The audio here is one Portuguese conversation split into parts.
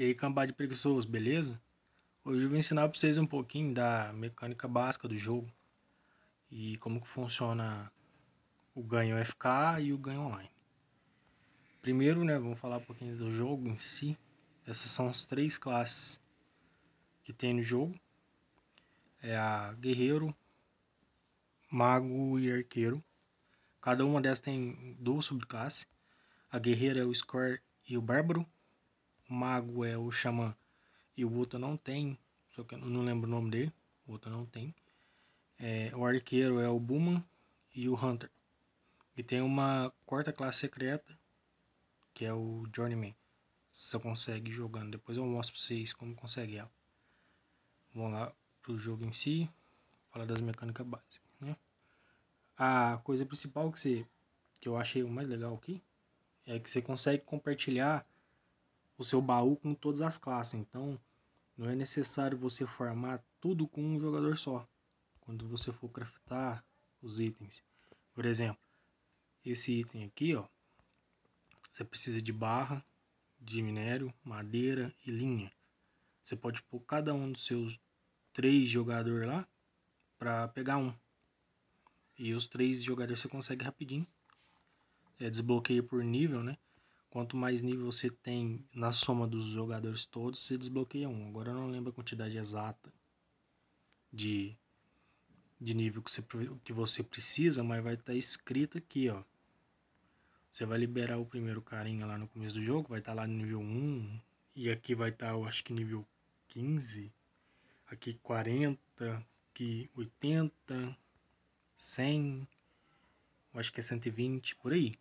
E aí, cambada de preguiçosos, beleza? Hoje eu vou ensinar para vocês um pouquinho da mecânica básica do jogo e como que funciona o ganho FK e o ganho online. Primeiro, né, vamos falar um pouquinho do jogo em si. Essas são as três classes que tem no jogo. É a guerreiro, mago e arqueiro. Cada uma dessas tem duas subclasses. A guerreira é o score e o bárbaro mago é o xamã e o outro não tem, só que eu não lembro o nome dele, o outro não tem. É, o arqueiro é o Buman e o Hunter. E tem uma quarta classe secreta, que é o Journeyman. Você consegue jogando, depois eu mostro pra vocês como consegue ela. Vamos lá pro jogo em si, falar das mecânicas básicas, né? A coisa principal que, você, que eu achei o mais legal aqui é que você consegue compartilhar o seu baú com todas as classes. Então, não é necessário você farmar tudo com um jogador só. Quando você for craftar os itens. Por exemplo, esse item aqui, ó. Você precisa de barra, de minério, madeira e linha. Você pode pôr cada um dos seus três jogadores lá para pegar um. E os três jogadores você consegue rapidinho. É, desbloqueia por nível, né? Quanto mais nível você tem na soma dos jogadores todos, você desbloqueia um. Agora eu não lembro a quantidade exata de, de nível que você, que você precisa, mas vai estar tá escrito aqui, ó. Você vai liberar o primeiro carinha lá no começo do jogo, vai estar tá lá no nível 1. E aqui vai estar, tá, eu acho que nível 15. Aqui 40, aqui 80, 100, eu acho que é 120, por aí.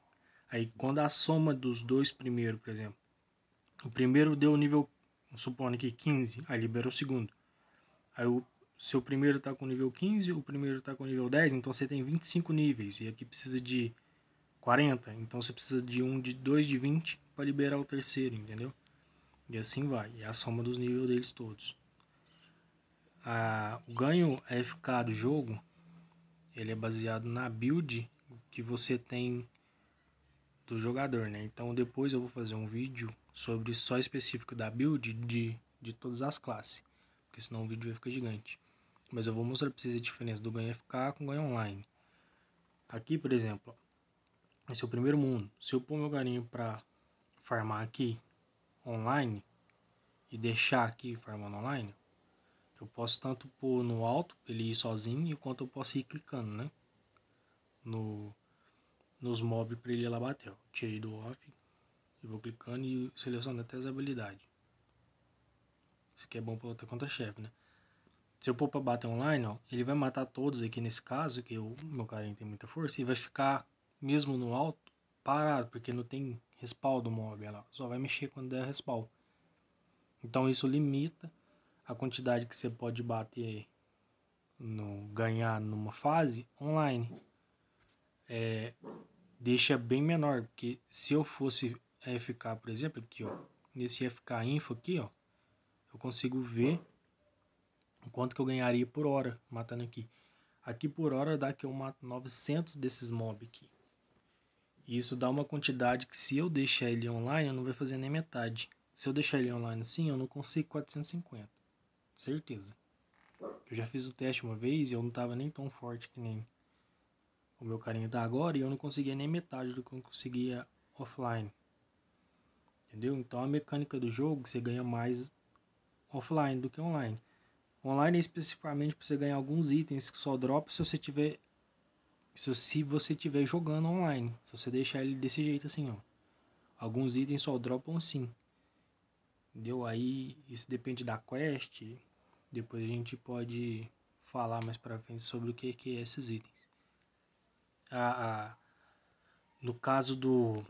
Aí quando a soma dos dois primeiros, por exemplo, o primeiro deu nível, supondo que 15, aí liberou o segundo. Aí o seu primeiro está com nível 15, o primeiro está com nível 10, então você tem 25 níveis. E aqui precisa de 40, então você precisa de um de 2 de 20 para liberar o terceiro, entendeu? E assim vai, é a soma dos níveis deles todos. o ganho FK do jogo, ele é baseado na build que você tem do jogador, né? Então depois eu vou fazer um vídeo sobre só específico da build de, de todas as classes, porque senão o vídeo vai ficar gigante. Mas eu vou mostrar pra vocês a diferença do ganho FK com ganho online. Aqui, por exemplo, esse é o primeiro mundo. Se eu pôr meu garinho pra farmar aqui online e deixar aqui farmando online, eu posso tanto pôr no alto, ele ir sozinho, quanto eu posso ir clicando, né? No, nos mobs para ele lá bater, Tirei do off e vou clicando e selecionando até as habilidades. Isso aqui é bom para lutar contra chefe, né? Se eu pôr para bater online, ó, ele vai matar todos aqui nesse caso, que o meu carinha tem muita força, e vai ficar mesmo no alto parado, porque não tem respawn do mob, ela só vai mexer quando der respawn. Então isso limita a quantidade que você pode bater no ganhar numa fase online é, deixa bem menor, porque se eu fosse FK, por exemplo, aqui, ó, nesse FK Info aqui, ó, eu consigo ver quanto que eu ganharia por hora matando aqui. Aqui por hora dá que eu mato 900 desses mobs aqui. E isso dá uma quantidade que se eu deixar ele online, eu não vai fazer nem metade. Se eu deixar ele online assim, eu não consigo 450. Certeza. Eu já fiz o teste uma vez e eu não estava nem tão forte que nem o meu carinho tá agora e eu não conseguia nem metade do que eu conseguia offline. Entendeu? Então a mecânica do jogo você ganha mais offline do que online. Online é especificamente para você ganhar alguns itens que só dropa se você tiver se, se você tiver jogando online. Se você deixar ele desse jeito assim, ó. Alguns itens só dropam sim. Entendeu? Aí isso depende da quest. Depois a gente pode falar mais para frente sobre o que que é esses itens a, a no caso do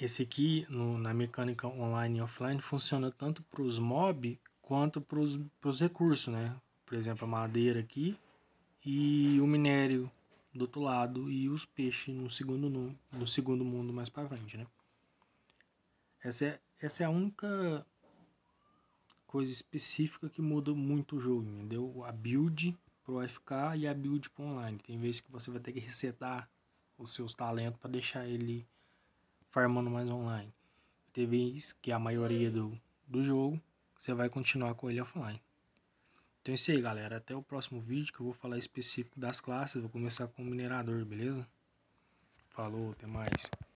esse aqui no, na mecânica online e offline funciona tanto para os mob quanto para os recursos, né? Por exemplo, a madeira aqui e o minério do outro lado e os peixes no segundo, no, no segundo mundo mais para frente, né? Essa é, essa é a única coisa específica que muda muito o jogo, entendeu? A build pro FK e a build para online. Tem vezes que você vai ter que resetar os seus talentos para deixar ele farmando mais online. Tem vezes que a maioria do, do jogo você vai continuar com ele offline. Então é isso aí galera, até o próximo vídeo que eu vou falar específico das classes, vou começar com o minerador, beleza? Falou, até mais.